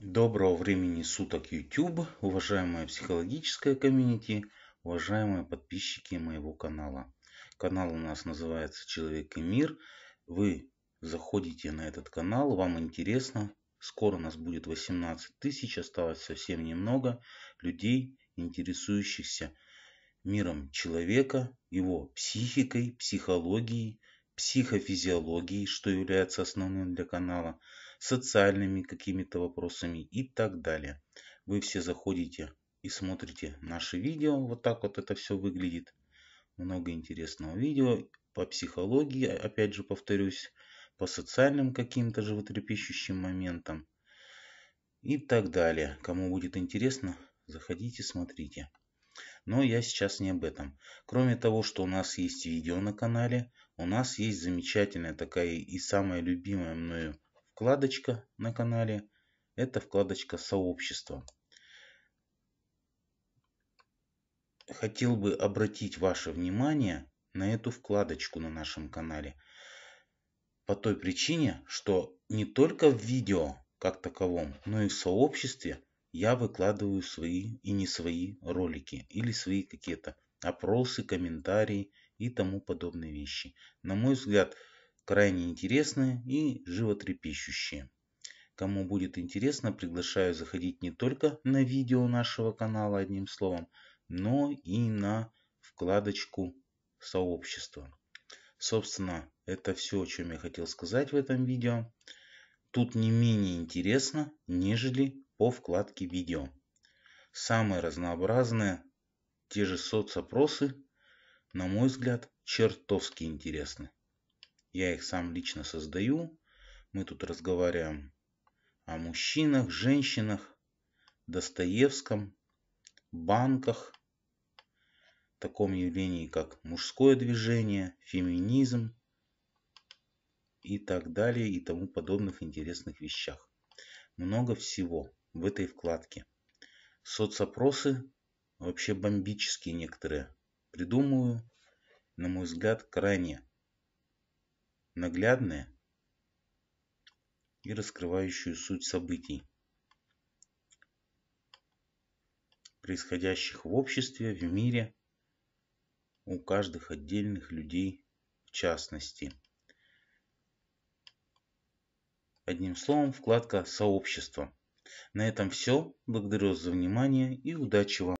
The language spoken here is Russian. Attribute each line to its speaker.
Speaker 1: Доброго времени суток YouTube, уважаемая психологическая комьюнити, уважаемые подписчики моего канала. Канал у нас называется «Человек и мир». Вы заходите на этот канал, вам интересно. Скоро нас будет 18 тысяч, осталось совсем немного людей, интересующихся миром человека, его психикой, психологией, психофизиологией, что является основным для канала, социальными какими-то вопросами и так далее. Вы все заходите и смотрите наши видео. Вот так вот это все выглядит. Много интересного видео по психологии, опять же повторюсь, по социальным каким-то животрепещущим моментам и так далее. Кому будет интересно, заходите, смотрите. Но я сейчас не об этом. Кроме того, что у нас есть видео на канале, у нас есть замечательная такая и самая любимая мною вкладочка на канале. Это вкладочка «Сообщество». Хотел бы обратить ваше внимание на эту вкладочку на нашем канале. По той причине, что не только в видео как таковом, но и в сообществе я выкладываю свои и не свои ролики или свои какие-то опросы, комментарии и тому подобные вещи. На мой взгляд, крайне интересные и животрепещущие. Кому будет интересно, приглашаю заходить не только на видео нашего канала одним словом, но и на вкладочку сообщества. Собственно, это все, о чем я хотел сказать в этом видео. Тут не менее интересно, нежели по вкладке «Видео». Самые разнообразные, те же соцопросы, на мой взгляд, чертовски интересны. Я их сам лично создаю. Мы тут разговариваем о мужчинах, женщинах, Достоевском, банках, таком явлении, как мужское движение, феминизм и так далее и тому подобных интересных вещах. Много всего в этой вкладке. Соцопросы вообще бомбические некоторые. Придумываю, на мой взгляд, крайне наглядные и раскрывающую суть событий, происходящих в обществе, в мире, у каждых отдельных людей в частности. Одним словом, вкладка «Сообщество». На этом все. Благодарю за внимание и удачи вам.